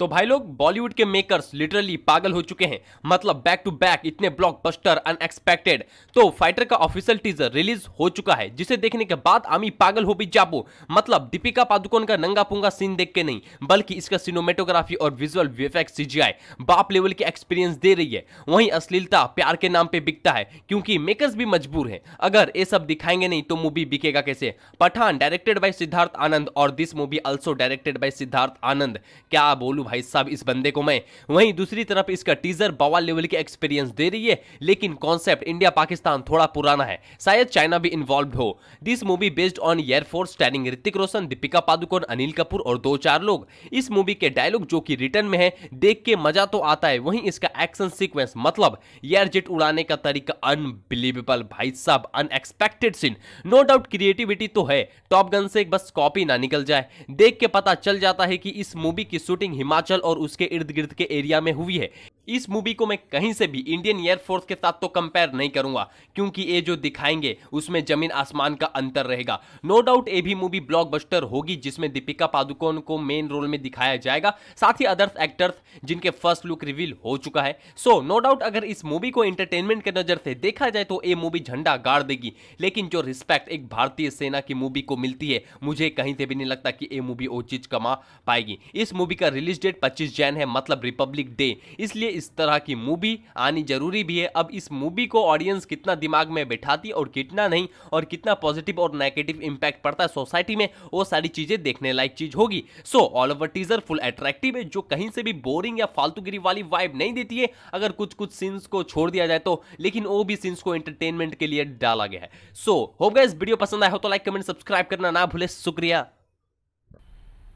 तो भाई लोग बॉलीवुड के मेकर्स लिटरली पागल हो चुके हैं मतलब बैक टू बैक इतने ब्लॉकबस्टर अनएक्सपेक्टेड तो फाइटर का ऑफिशियल टीजर रिलीज हो चुका है जिसे देखने के बाद आमी पागल हो भी जाबो मतलब दीपिका पादुकोण का नंगा पुंगा सीन देख के नहीं बल्कि इसका सिनेमेटोग्राफी और विजुअल सीजीआई बाप लेवल की एक्सपीरियंस दे रही है वहीं अश्लीलता प्यार के नाम पर बिकता है क्योंकि मेकर्स भी मजबूर है अगर ये सब दिखाएंगे नहीं तो मूवी बिकेगा कैसे पठान डायरेक्टेड बाय सिद्धार्थ आनंद और this movie also directed by Siddharth Anand क्या बोलू भाई साहब इस बंदे को मैं वहीं दूसरी तरफ इसका टीजर बवाल लेवल की एक्सपीरियंस दे रही है लेकिन कॉन्सेप्ट इंडिया पाकिस्तान थोड़ा पुराना है शायद चाइना भी इन्वॉल्व हो this movie based on air force starring Hrithik Roshan Deepika Padukone Anil Kapoor और दो चार लोग इस मूवी के डायलॉग जो कि रिटर्न में है देख के मजा तो आता है वहीं इसका एक्शन सिक्वेंस मतलब एयरजेट उड़ाने का तरीका अनबिलीवेबल भाई साहब unexpected scene no doubt creativity तो है टॉप गन से बस कॉपी ना निकल जाए देख के पता चल जाता है कि इस मूवी की शूटिंग हिमाचल हिमाचल और उसके इर्द गिर्द के एरिया में हुई है इस मूवी को मैं कहीं से भी इंडियन एयरफोर्स के साथ तो कंपेयर नहीं करूंगा क्योंकि ये जो दिखाएंगे उसमें जमीन आसमान का अंतर रहेगा नो डाउट ये भी मूवी ब्लॉकबस्टर होगी जिसमें दीपिका पादुकोण को मेन रोल में दिखाया जाएगा साथ ही अदर्स एक्टर्स जिनके फर्स्ट लुक रिवील हो चुका है सो नो डाउट अगर इस मूवी को एंटरटेनमेंट के नजर से देखा जाए तो ये मूवी झंडा गाड़ देगी लेकिन जो रिस्पेक्ट एक भारतीय सेना की मूवी को मिलती है मुझे कहीं से भी नहीं लगता कि ये मूवी वो चीज कमा पाएगी इस मूवी का रिलीज डेट पच्चीस जैन है मतलब रिपब्लिक डे इसलिए इस तरह की मूवी आनी जरूरी भी है अब इस मूवी को ऑडियंस कितना दिमाग में बैठाती और कितना नहीं और कितना पॉजिटिव और नेगेटिव इंपैक्ट पड़ता है सोसाइटी में वो सारी चीज़ें देखने लायक चीज़ होगी so all over teaser full attractive है जो कहीं से भी बोरिंग या फालतूगिरी वाली वाइब नहीं देती है अगर कुछ कुछ सीन्स को छोड़ दिया जाए तो लेकिन वो भी सीन्स को एंटरटेनमेंट के लिए डाला गया है सो होगा इस वीडियो पसंद आया हो तो लाइक कमेंट सब्सक्राइब करना ना भूले शुक्रिया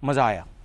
मजा आया